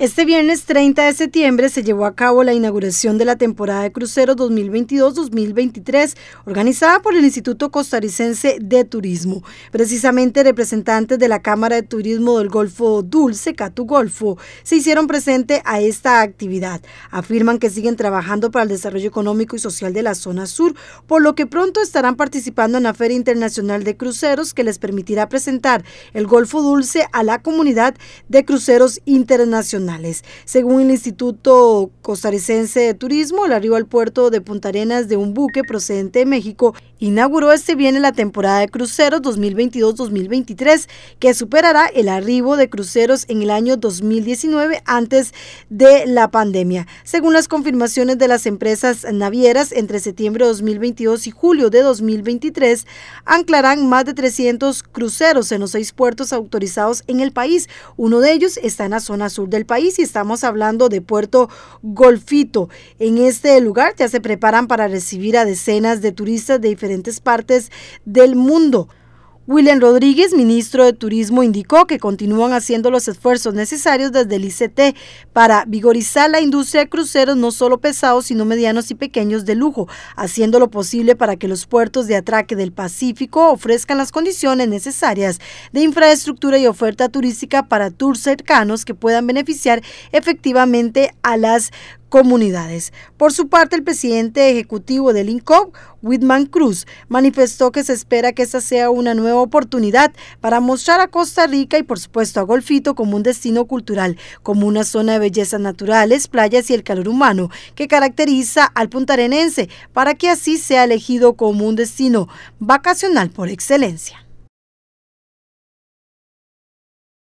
Este viernes 30 de septiembre se llevó a cabo la inauguración de la temporada de cruceros 2022-2023 organizada por el Instituto Costarricense de Turismo. Precisamente representantes de la Cámara de Turismo del Golfo Dulce, Catu Golfo, se hicieron presente a esta actividad. Afirman que siguen trabajando para el desarrollo económico y social de la zona sur, por lo que pronto estarán participando en la Feria Internacional de Cruceros que les permitirá presentar el Golfo Dulce a la comunidad de cruceros internacionales. Según el Instituto Costarricense de Turismo, el arribo al puerto de Punta Arenas de un buque procedente de México inauguró este viernes la temporada de cruceros 2022-2023, que superará el arribo de cruceros en el año 2019 antes de la pandemia. Según las confirmaciones de las empresas navieras, entre septiembre de 2022 y julio de 2023 anclarán más de 300 cruceros en los seis puertos autorizados en el país. Uno de ellos está en la zona sur del país y estamos hablando de Puerto Golfito. En este lugar ya se preparan para recibir a decenas de turistas de diferentes partes del mundo. William Rodríguez, ministro de Turismo, indicó que continúan haciendo los esfuerzos necesarios desde el ICT para vigorizar la industria de cruceros no solo pesados, sino medianos y pequeños de lujo, haciendo lo posible para que los puertos de atraque del Pacífico ofrezcan las condiciones necesarias de infraestructura y oferta turística para tours cercanos que puedan beneficiar efectivamente a las comunidades. Por su parte, el presidente ejecutivo del INCOP, Whitman Cruz, manifestó que se espera que esta sea una nueva oportunidad para mostrar a Costa Rica y por supuesto a Golfito como un destino cultural, como una zona de bellezas naturales, playas y el calor humano que caracteriza al puntarenense para que así sea elegido como un destino vacacional por excelencia.